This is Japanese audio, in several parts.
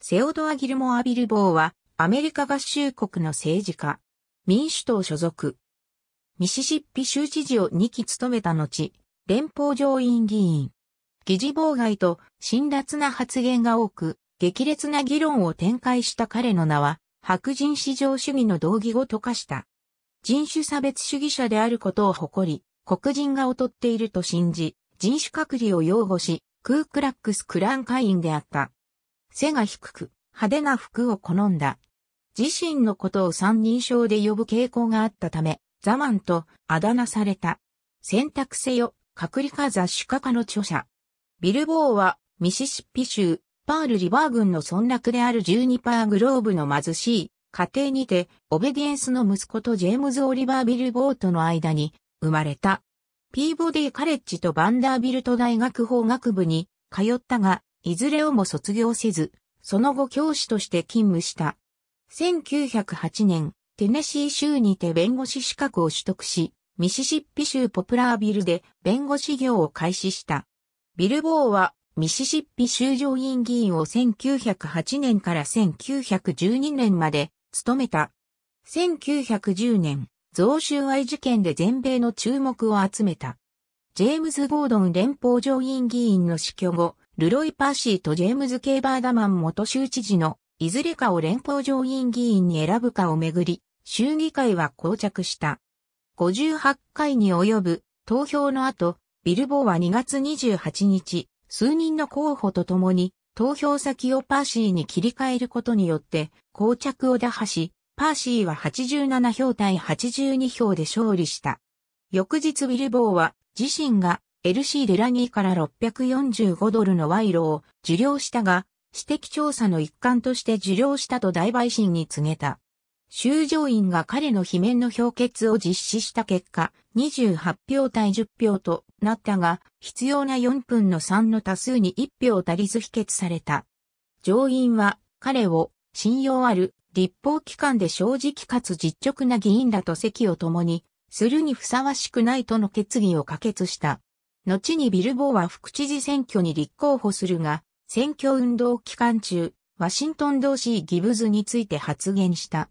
セオドア・ギルモア・ビルボーは、アメリカ合衆国の政治家、民主党所属。ミシシッピ州知事を2期務めた後、連邦上院議員。議事妨害と辛辣な発言が多く、激烈な議論を展開した彼の名は、白人至上主義の道義語と化した。人種差別主義者であることを誇り、黒人が劣っていると信じ、人種隔離を擁護し、クークラックスクラン会員であった。背が低く、派手な服を好んだ。自身のことを三人称で呼ぶ傾向があったため、ザマンとあだ名された。選択せよ、隔離か雑種化家の著者。ビルボーは、ミシシッピ州、パールリバー郡の村落である12パーグローブの貧しい家庭にて、オベディエンスの息子とジェームズ・オリバー・ビルボーとの間に生まれた。ピーボディ・カレッジとバンダービルト大学法学部に通ったが、いずれをも卒業せず、その後教師として勤務した。1908年、テネシー州にて弁護士資格を取得し、ミシシッピ州ポプラービルで弁護士業を開始した。ビルボーはミシシッピ州上院議員を1908年から1912年まで務めた。1910年、贈収賄事件で全米の注目を集めた。ジェームズ・ゴードン連邦上院議員の死去後、ルロイ・パーシーとジェームズ・ケイバーダマン元州知事のいずれかを連邦上院議員に選ぶかをめぐり、州議会は膠着した。58回に及ぶ投票の後、ビルボーは2月28日、数人の候補と共に投票先をパーシーに切り替えることによって膠着を打破し、パーシーは87票対82票で勝利した。翌日ビルボーは自身が LC デラニーから645ドルの賄賂を受領したが、指摘調査の一環として受領したと大陪審に告げた。修正院が彼の罷免の評決を実施した結果、28票対10票となったが、必要な4分の3の多数に1票足りず否決された。上院は彼を信用ある立法機関で正直かつ実直な議員だと席を共にするにふさわしくないとの決議を可決した。後にビルボーは副知事選挙に立候補するが、選挙運動期間中、ワシントン同士ギブズについて発言した。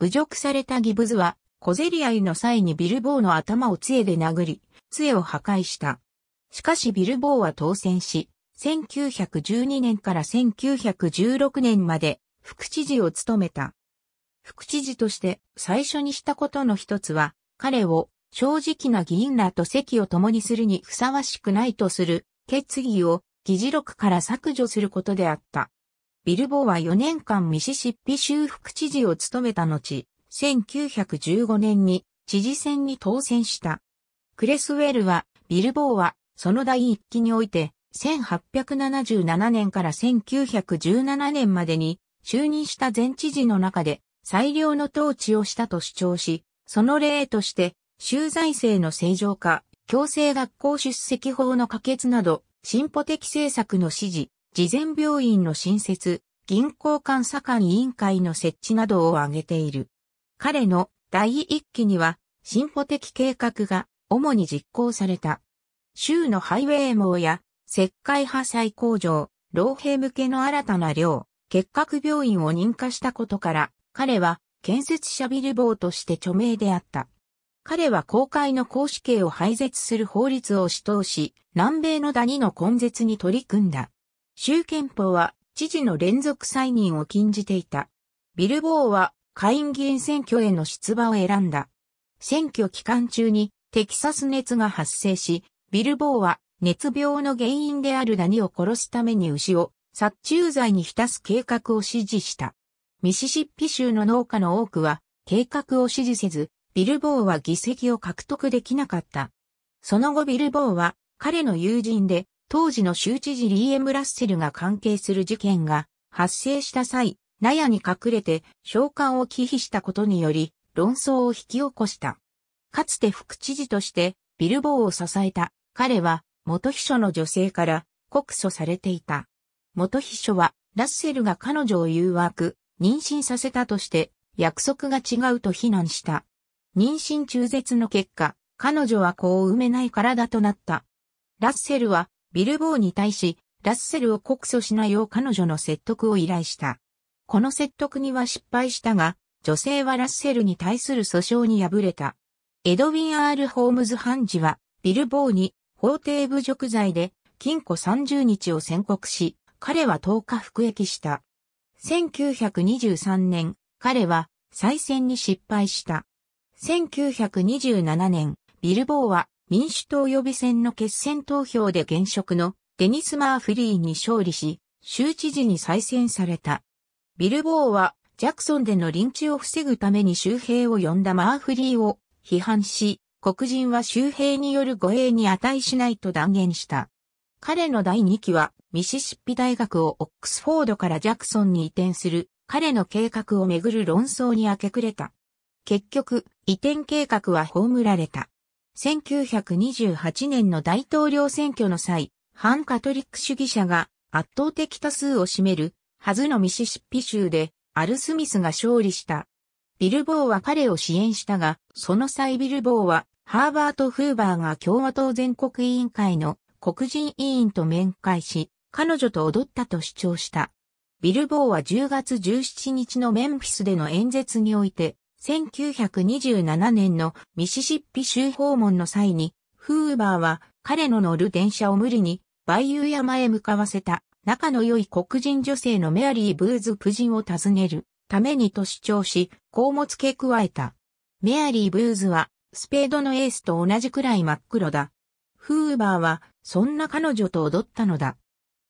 侮辱されたギブズは、小競り合いの際にビルボーの頭を杖で殴り、杖を破壊した。しかしビルボーは当選し、1912年から1916年まで副知事を務めた。副知事として最初にしたことの一つは、彼を正直な議員らと席を共にするにふさわしくないとする決議を議事録から削除することであった。ビルボーは4年間ミシシッピ州副知事を務めた後、1915年に知事選に当選した。クレスウェルは、ビルボーは、その第一期において、1877年から1917年までに、就任した前知事の中で、最良の統治をしたと主張し、その例として、州財政の正常化、強制学校出席法の可決など、進歩的政策の支持、事前病院の新設、銀行監査官委員会の設置などを挙げている。彼の第一期には、進歩的計画が主に実行された。州のハイウェイ網や、石灰破砕工場、老兵向けの新たな寮、結核病院を認可したことから、彼は建設者ビルボーとして著名であった。彼は公開の公主刑を廃絶する法律を主導し、南米のダニの根絶に取り組んだ。州憲法は知事の連続再任を禁じていた。ビルボーは下院議員選挙への出馬を選んだ。選挙期間中にテキサス熱が発生し、ビルボーは熱病の原因であるダニを殺すために牛を殺虫剤に浸す計画を支持した。ミシシッピ州の農家の多くは計画を支持せず、ビルボーは議席を獲得できなかった。その後ビルボーは彼の友人で当時の州知事リー・エム・ラッセルが関係する事件が発生した際、納屋に隠れて召喚を忌避したことにより論争を引き起こした。かつて副知事としてビルボーを支えた彼は元秘書の女性から告訴されていた。元秘書はラッセルが彼女を誘惑、妊娠させたとして約束が違うと非難した。妊娠中絶の結果、彼女は子を産めない体となった。ラッセルは、ビルボーに対し、ラッセルを告訴しないよう彼女の説得を依頼した。この説得には失敗したが、女性はラッセルに対する訴訟に敗れた。エドウィン・アール・ホームズ判事は、ビルボーに法廷侮辱罪で禁錮30日を宣告し、彼は10日服役した。1923年、彼は再選に失敗した。1927年、ビルボーは民主党予備選の決選投票で現職のデニス・マーフリーに勝利し、州知事に再選された。ビルボーはジャクソンでの臨地を防ぐために州兵を呼んだマーフリーを批判し、黒人は州兵による護衛に値しないと断言した。彼の第2期はミシシッピ大学をオックスフォードからジャクソンに移転する彼の計画をめぐる論争に明け暮れた。結局、移転計画は葬られた。1928年の大統領選挙の際、反カトリック主義者が圧倒的多数を占めるはずのミシシッピ州でアル・スミスが勝利した。ビルボーは彼を支援したが、その際ビルボーはハーバート・フーバーが共和党全国委員会の黒人委員と面会し、彼女と踊ったと主張した。ビルボーは10月17日のメンフィスでの演説において、1927年のミシシッピ州訪問の際に、フーバーは彼の乗る電車を無理に、バイユー山へ向かわせた、仲の良い黒人女性のメアリー・ブーズ・夫人を訪ねるためにと主張し、こうも付け加えた。メアリー・ブーズは、スペードのエースと同じくらい真っ黒だ。フーバーは、そんな彼女と踊ったのだ。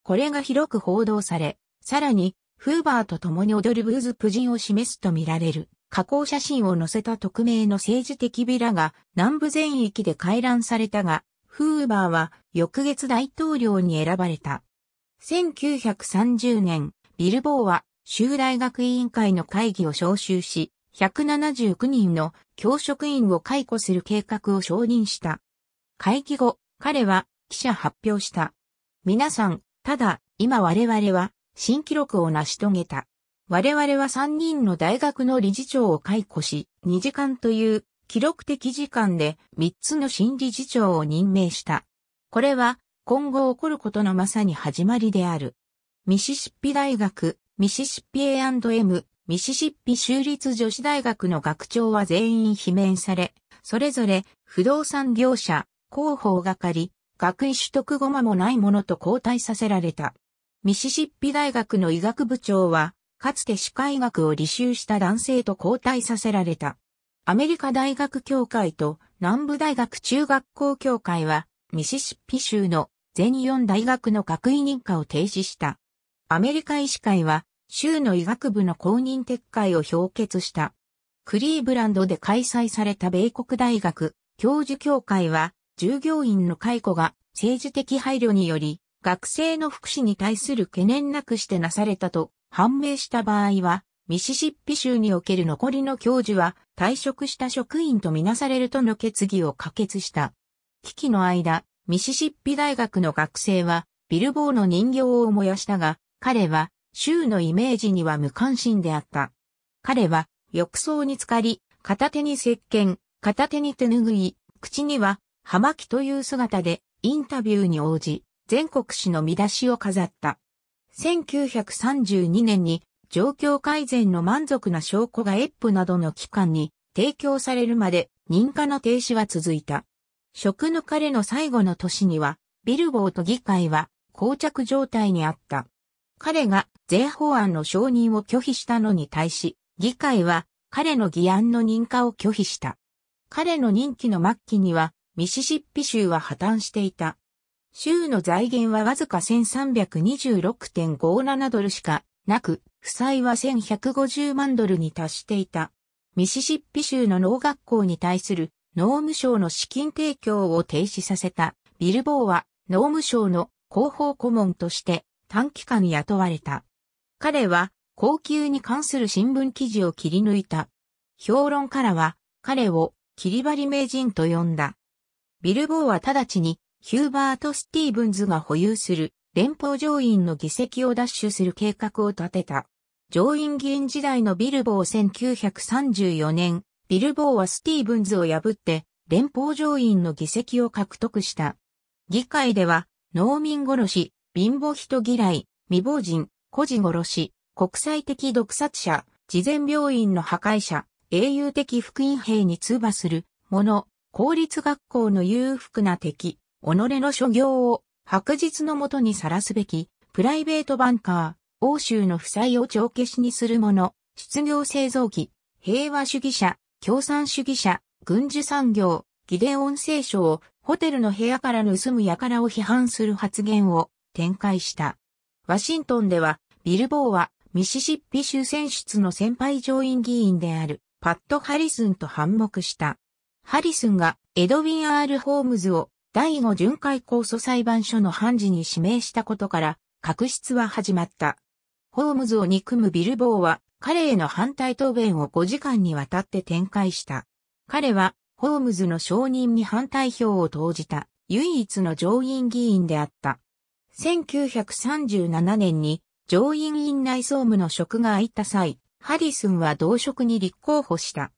これが広く報道され、さらに、フーバーと共に踊るブーズ・夫人を示すと見られる。加工写真を載せた匿名の政治的ビラが南部全域で回覧されたが、フーバーは翌月大統領に選ばれた。1930年、ビルボーは州大学委員会の会議を招集し、179人の教職員を解雇する計画を承認した。会議後、彼は記者発表した。皆さん、ただ、今我々は新記録を成し遂げた。我々は3人の大学の理事長を解雇し、2時間という記録的時間で3つの新理事長を任命した。これは今後起こることのまさに始まりである。ミシシッピ大学、ミシシッピ A&M、ミシシッピ州立女子大学の学長は全員罷免され、それぞれ不動産業者、広報係、学位取得後間もないものと交代させられた。ミシシッピ大学の医学部長はかつて歯科医学を履修した男性と交代させられた。アメリカ大学協会と南部大学中学校協会は、ミシシッピ州の全4大学の学位認可を停止した。アメリカ医師会は、州の医学部の公認撤回を表決した。クリーブランドで開催された米国大学教授協会は、従業員の解雇が政治的配慮により、学生の福祉に対する懸念なくしてなされたと判明した場合は、ミシシッピ州における残りの教授は退職した職員とみなされるとの決議を可決した。危機の間、ミシシッピ大学の学生はビルボーの人形を燃やしたが、彼は州のイメージには無関心であった。彼は浴槽に浸かり、片手に石鹸、片手に手拭い、口には葉巻という姿でインタビューに応じ、全国紙の見出しを飾った。1932年に状況改善の満足な証拠がエップなどの機関に提供されるまで認可の停止は続いた。職の彼の最後の年には、ビルボーと議会は膠着状態にあった。彼が税法案の承認を拒否したのに対し、議会は彼の議案の認可を拒否した。彼の任期の末期には、ミシシッピ州は破綻していた。州の財源はわずか1326.57ドルしかなく、負債は1150万ドルに達していた。ミシシッピ州の農学校に対する農務省の資金提供を停止させたビルボーは農務省の広報顧問として短期間雇われた。彼は高級に関する新聞記事を切り抜いた。評論からは彼を切り張り名人と呼んだ。ビルボーは直ちにヒューバート・スティーブンズが保有する連邦上院の議席を奪取する計画を立てた。上院議員時代のビルボー1934年、ビルボーはスティーブンズを破って連邦上院の議席を獲得した。議会では農民殺し、貧乏人嫌い、未亡人、孤児殺し、国際的毒殺者、事前病院の破壊者、英雄的福音兵に通話する者、公立学校の裕福な敵、己の所業を白日のもとにさらすべき、プライベートバンカー、欧州の負債を帳消しにする者、失業製造機、平和主義者、共産主義者、軍需産業、ギデオン聖書をホテルの部屋から盗む輩を批判する発言を展開した。ワシントンでは、ビルボーはミシシッピ州選出の先輩上院議員であるパッド・ハリスンと反目した。ハリスンがエドウィン・アール・ホームズを第5巡回控訴裁判所の判事に指名したことから、確執は始まった。ホームズを憎むビルボーは、彼への反対答弁を5時間にわたって展開した。彼は、ホームズの承認に反対票を投じた、唯一の上院議員であった。1937年に、上院院内総務の職が空いた際、ハリスンは同職に立候補した。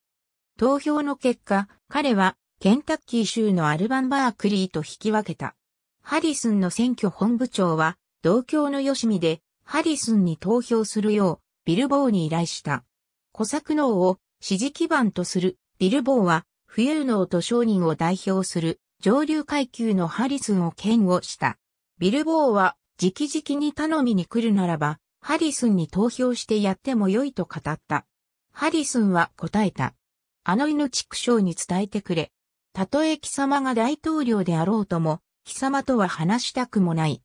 投票の結果、彼はケンタッキー州のアルバンバークリーと引き分けた。ハリスンの選挙本部長は、同郷のヨシミで、ハリスンに投票するよう、ビルボーに依頼した。小作農を支持基盤とする、ビルボーは、富裕農と商人を代表する、上流階級のハリスンを嫌悪した。ビルボーは、直々に頼みに来るならば、ハリスンに投票してやってもよいと語った。ハリスンは答えた。あの犬畜生に伝えてくれ。たとえ貴様が大統領であろうとも、貴様とは話したくもない。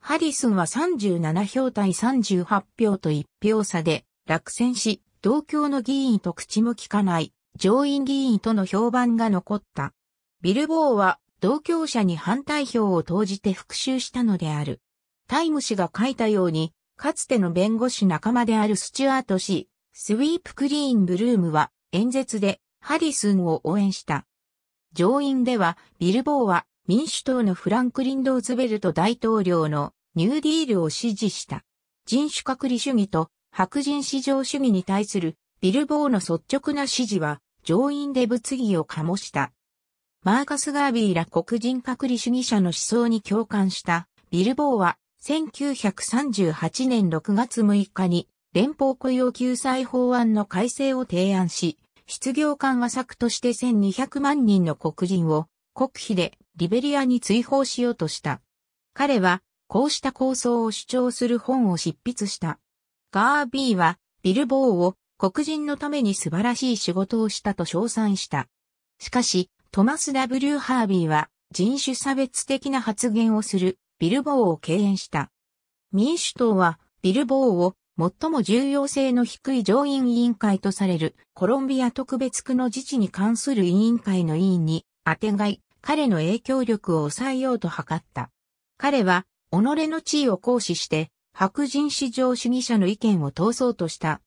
ハリスンは37票対38票と1票差で落選し、同郷の議員と口も聞かない上院議員との評判が残った。ビルボーは同郷者に反対票を投じて復讐したのである。タイム氏が書いたように、かつての弁護士仲間であるスチュアート氏、スウィープ・クリーン・ブルームは演説でハリスンを応援した。上院では、ビルボーは民主党のフランクリン・ドーズベルト大統領のニューディールを支持した。人種隔離主義と白人至上主義に対するビルボーの率直な支持は上院で物議を醸した。マーカス・ガービーら黒人隔離主義者の思想に共感したビルボーは1938年6月6日に連邦雇用救済法案の改正を提案し、失業緩和策として1200万人の黒人を国費でリベリアに追放しようとした。彼は、こうした構想を主張する本を執筆した。ガービーは、ビルボーを黒人のために素晴らしい仕事をしたと称賛した。しかし、トマス・ W・ ハービーは人種差別的な発言をするビルボーを敬遠した。民主党はビルボーを最も重要性の低い上院委員会とされるコロンビア特別区の自治に関する委員会の委員に当てがい、彼の影響力を抑えようと図った。彼は、己の地位を行使して、白人至上主義者の意見を通そうとした。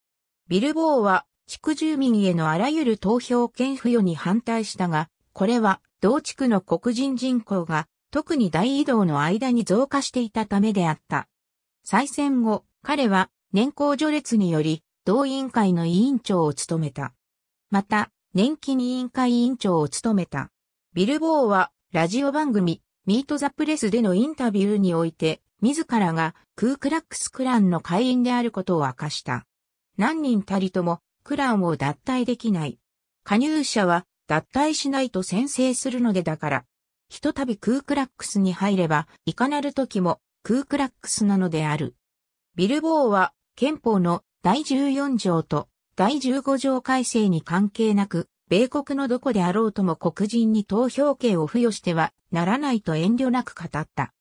ビルボーは、地区住民へのあらゆる投票権付与に反対したが、これは、同地区の黒人人口が、特に大移動の間に増加していたためであった。再選後、彼は年功序列により、同委員会の委員長を務めた。また、年金委員会委員長を務めた。ビルボーは、ラジオ番組、ミートザプレスでのインタビューにおいて、自らがクークラックスクランの会員であることを明かした。何人たりともクランを脱退できない。加入者は脱退しないと宣誓するのでだから。ひとたびクークラックスに入れば、いかなる時もクークラックスなのである。ビルボーは憲法の第14条と第15条改正に関係なく、米国のどこであろうとも黒人に投票権を付与してはならないと遠慮なく語った。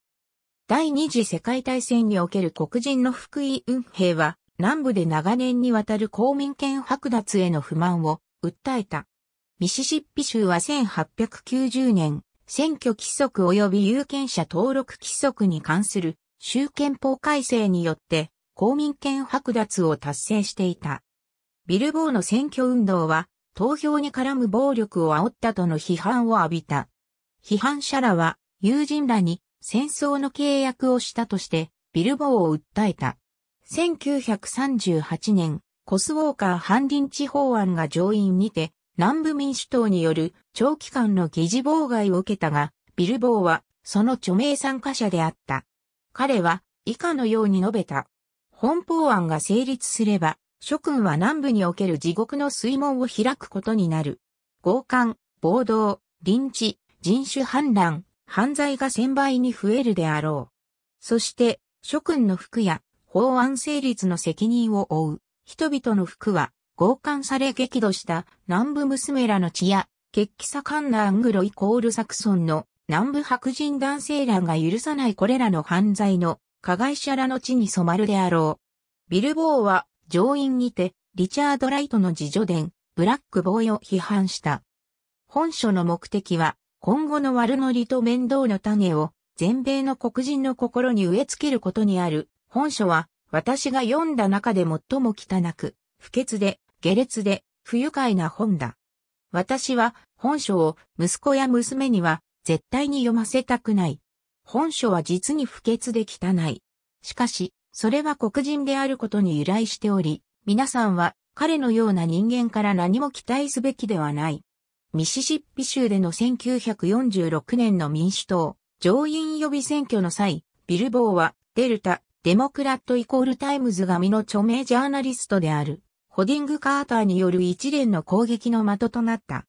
第二次世界大戦における黒人の福井運兵は、南部で長年にわたる公民権剥奪への不満を訴えた。ミシシッピ州は1890年、選挙規則及び有権者登録規則に関する州憲法改正によって公民権剥奪を達成していた。ビルボーの選挙運動は、投票に絡む暴力を煽ったとの批判を浴びた。批判者らは、友人らに戦争の契約をしたとして、ビルボーを訴えた。1938年、コスウォーカー反林地法案が上院にて、南部民主党による長期間の議事妨害を受けたが、ビルボーはその著名参加者であった。彼は以下のように述べた。本法案が成立すれば、諸君は南部における地獄の水門を開くことになる。強姦、暴動、臨地、人種反乱、犯罪が1000倍に増えるであろう。そして、諸君の服や法案成立の責任を負う人々の服は、強姦され激怒した南部娘らの血や、血気盛んなアングロイコールサクソンの南部白人男性らが許さないこれらの犯罪の加害者らの地に染まるであろう。ビルボーは上院にてリチャード・ライトの自助伝、ブラックボーイを批判した。本書の目的は今後の悪ノリと面倒の種を全米の黒人の心に植え付けることにある。本書は私が読んだ中で最も汚く、不潔で、下劣で、不愉快な本だ。私は本書を息子や娘には絶対に読ませたくない。本書は実に不潔で汚い。しかし、それは黒人であることに由来しており、皆さんは彼のような人間から何も期待すべきではない。ミシシッピ州での1946年の民主党上院予備選挙の際、ビルボーはデルタ、デモクラットイコールタイムズ紙の著名ジャーナリストである、ホディング・カーターによる一連の攻撃の的となった。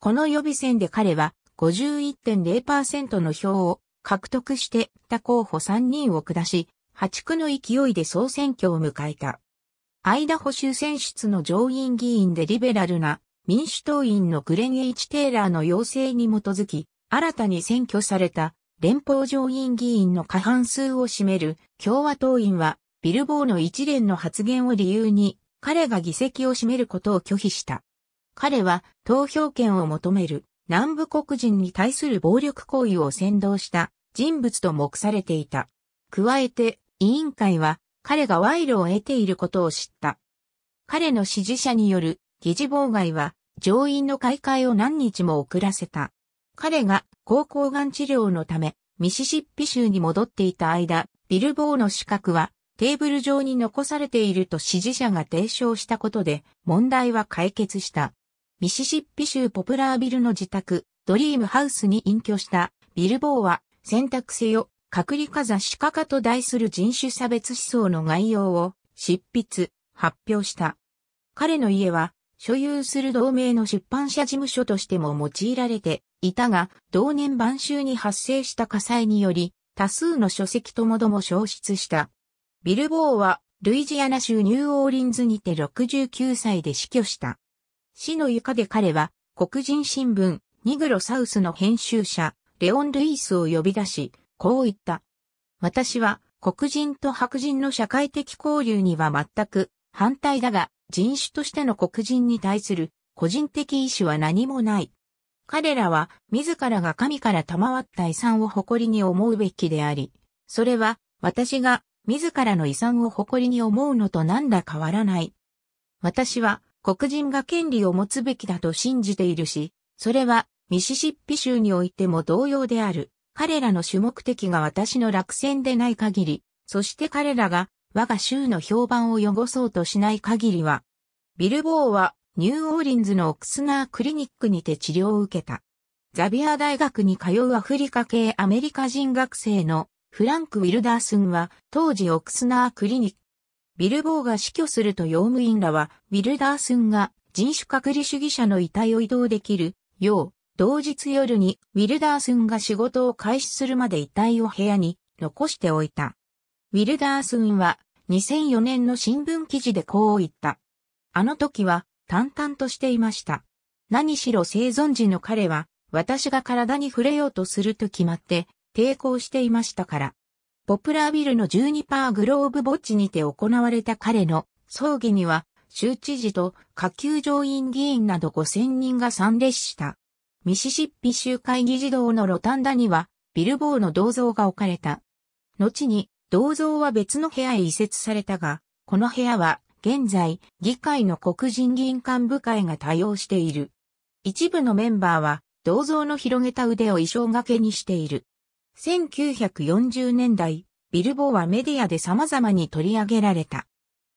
この予備選で彼は51.0%の票を獲得して他候補3人を下し、破竹の勢いで総選挙を迎えた。アイダホ州選出の上院議員でリベラルな民主党員のグレン・エイチ・テイラーの要請に基づき、新たに選挙された連邦上院議員の過半数を占める共和党員は、ビルボーの一連の発言を理由に、彼が議席を占めることを拒否した。彼は投票権を求める南部黒人に対する暴力行為を先導した人物と目されていた。加えて、委員会は彼が賄賂を得ていることを知った。彼の支持者による議事妨害は上院の開会を何日も遅らせた。彼が高校がん治療のためミシシッピ州に戻っていた間、ビルボーの資格はテーブル上に残されていると支持者が提唱したことで問題は解決した。ミシシッピ州ポプラービルの自宅、ドリームハウスに隠居したビルボーは、選択せよ、隔離かざしかかと題する人種差別思想の概要を執筆、発表した。彼の家は、所有する同盟の出版社事務所としても用いられていたが、同年晩秋に発生した火災により、多数の書籍ともども消失した。ビルボーは、ルイジアナ州ニューオーリンズにて69歳で死去した。死の床で彼は、黒人新聞、ニグロサウスの編集者、レオン・ルイスを呼び出し、こう言った。私は、黒人と白人の社会的交流には全く反対だが、人種としての黒人に対する個人的意志は何もない。彼らは自らが神から賜った遺産を誇りに思うべきであり、それは私が自らの遺産を誇りに思うのと何ら変わらない。私は黒人が権利を持つべきだと信じているし、それはミシシッピ州においても同様である。彼らの主目的が私の落選でない限り、そして彼らが我が州の評判を汚そうとしない限りは、ビルボーはニューオーリンズのオクスナークリニックにて治療を受けた。ザビア大学に通うアフリカ系アメリカ人学生のフランク・ウィルダースンは当時オクスナークリニッビルボーが死去すると用務員らは、ウィルダースンが人種隔離主義者の遺体を移動できるよう、同日夜にウィルダースンが仕事を開始するまで遺体を部屋に残しておいた。ウィルダースンは2004年の新聞記事でこう言った。あの時は淡々としていました。何しろ生存時の彼は私が体に触れようとすると決まって抵抗していましたから。ポプラービルの12パーグローブ墓地にて行われた彼の葬儀には、州知事と下級上院議員など5000人が参列した。ミシシッピ州会議事堂のロタンダには、ビルボーの銅像が置かれた。後に、銅像は別の部屋へ移設されたが、この部屋は、現在、議会の黒人議員幹部会が多用している。一部のメンバーは、銅像の広げた腕を衣装掛けにしている。1940年代、ビルボーはメディアで様々に取り上げられた。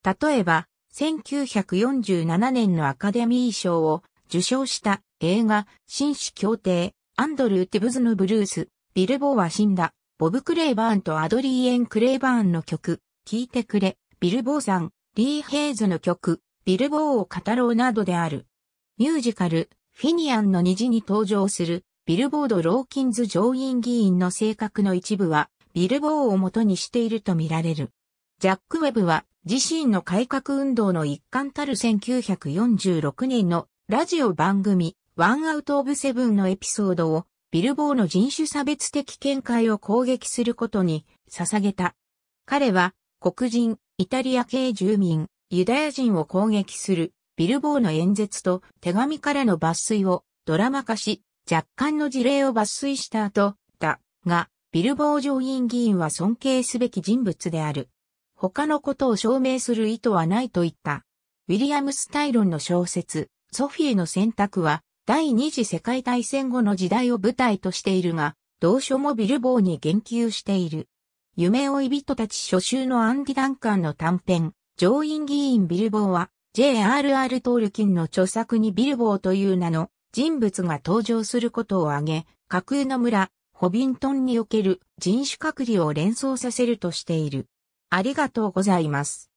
例えば、1947年のアカデミー賞を受賞した映画、紳士協定、アンドルー・ティブズのブルース、ビルボーは死んだ、ボブ・クレイバーンとアドリー・エン・クレイバーンの曲、聴いてくれ、ビルボーさん、リー・ヘイズの曲、ビルボーを語ろうなどである。ミュージカル、フィニアンの虹に登場するビルボード・ローキンズ上院議員の性格の一部は、ビルボーを元にしているとみられる。ジャック・ウェブは、自身の改革運動の一環たる1946年のラジオ番組、ワンアウト・オブ・セブンのエピソードを、ビルボーの人種差別的見解を攻撃することに捧げた。彼は、黒人、イタリア系住民、ユダヤ人を攻撃するビルボーの演説と手紙からの抜粋をドラマ化し、若干の事例を抜粋した後、だが、ビルボー上院議員は尊敬すべき人物である。他のことを証明する意図はないと言った。ウィリアムス・タイロンの小説、ソフィーの選択は、第二次世界大戦後の時代を舞台としているが、同書もビルボーに言及している。夢追い人たち初集のアンディ・ダンカンの短編、上院議員ビルボーは、J.R.R. トールキンの著作にビルボーという名の人物が登場することを挙げ、架空の村、ホビントンにおける人種隔離を連想させるとしている。ありがとうございます。